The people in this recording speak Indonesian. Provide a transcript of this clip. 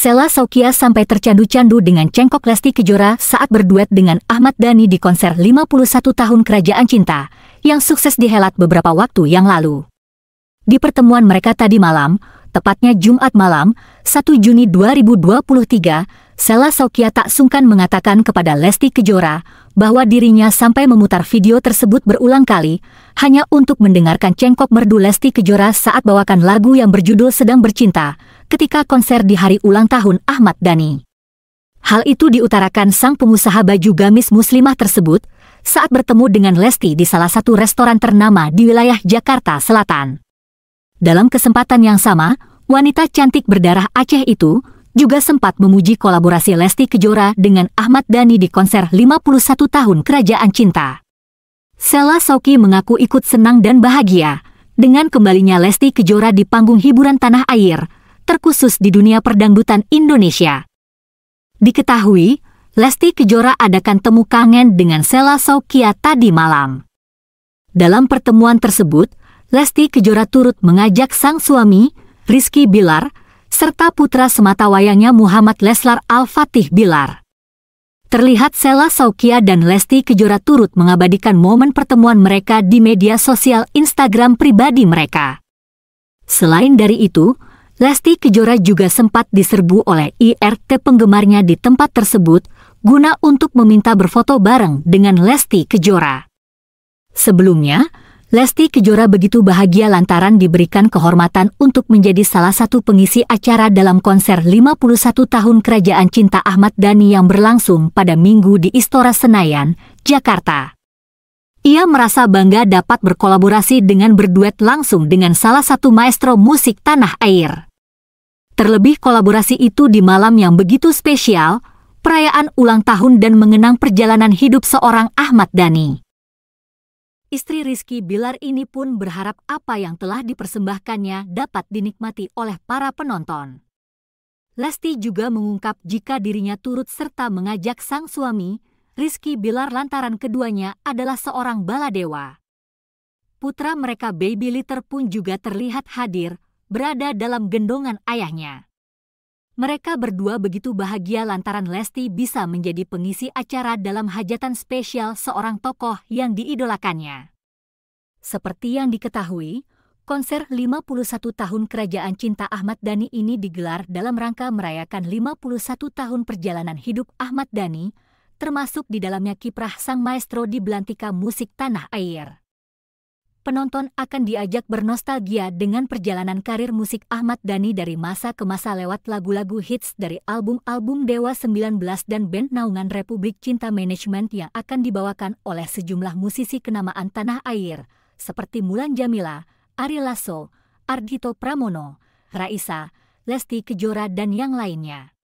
Sela Saukia sampai tercandu-candu dengan cengkok Lesti Kejora saat berduet dengan Ahmad Dhani di konser 51 tahun Kerajaan Cinta, yang sukses dihelat beberapa waktu yang lalu. Di pertemuan mereka tadi malam, tepatnya Jumat malam, 1 Juni 2023, Sela Saukia tak sungkan mengatakan kepada Lesti Kejora bahwa dirinya sampai memutar video tersebut berulang kali hanya untuk mendengarkan cengkok merdu Lesti Kejora saat bawakan lagu yang berjudul Sedang Bercinta, ketika konser di hari ulang tahun Ahmad Dhani. Hal itu diutarakan sang pengusaha baju gamis muslimah tersebut saat bertemu dengan Lesti di salah satu restoran ternama di wilayah Jakarta Selatan. Dalam kesempatan yang sama, wanita cantik berdarah Aceh itu juga sempat memuji kolaborasi Lesti Kejora dengan Ahmad Dhani di konser 51 tahun Kerajaan Cinta. Sela Soki mengaku ikut senang dan bahagia dengan kembalinya Lesti Kejora di panggung hiburan tanah air terkhusus di dunia perdangdutan Indonesia. Diketahui, Lesti Kejora adakan temu kangen dengan Sela Saukia tadi malam. Dalam pertemuan tersebut, Lesti Kejora turut mengajak sang suami, Rizky Bilar, serta putra semata wayangnya Muhammad Leslar Al-Fatih Bilar. Terlihat Sela Saukia dan Lesti Kejora turut mengabadikan momen pertemuan mereka di media sosial Instagram pribadi mereka. Selain dari itu, Lesti Kejora juga sempat diserbu oleh IRT penggemarnya di tempat tersebut guna untuk meminta berfoto bareng dengan Lesti Kejora. Sebelumnya, Lesti Kejora begitu bahagia lantaran diberikan kehormatan untuk menjadi salah satu pengisi acara dalam konser 51 tahun Kerajaan Cinta Ahmad Dhani yang berlangsung pada Minggu di Istora Senayan, Jakarta. Ia merasa bangga dapat berkolaborasi dengan berduet langsung dengan salah satu maestro musik tanah air. Terlebih kolaborasi itu di malam yang begitu spesial, perayaan ulang tahun dan mengenang perjalanan hidup seorang Ahmad Dhani. Istri Rizky Bilar ini pun berharap apa yang telah dipersembahkannya dapat dinikmati oleh para penonton. Lesti juga mengungkap jika dirinya turut serta mengajak sang suami, Rizky Bilar lantaran keduanya adalah seorang baladewa. Putra mereka Baby Litter pun juga terlihat hadir berada dalam gendongan ayahnya. Mereka berdua begitu bahagia lantaran Lesti bisa menjadi pengisi acara dalam hajatan spesial seorang tokoh yang diidolakannya. Seperti yang diketahui, konser 51 tahun Kerajaan Cinta Ahmad Dhani ini digelar dalam rangka merayakan 51 tahun perjalanan hidup Ahmad Dhani, termasuk di dalamnya kiprah sang maestro di belantika musik tanah air penonton akan diajak bernostalgia dengan perjalanan karir musik Ahmad Dhani dari masa ke masa lewat lagu-lagu hits dari album-album Dewa 19 dan band naungan Republik Cinta Management yang akan dibawakan oleh sejumlah musisi kenamaan tanah air, seperti Mulan Jamila, Ari Lasso, Ardito Pramono, Raisa, Lesti Kejora dan yang lainnya.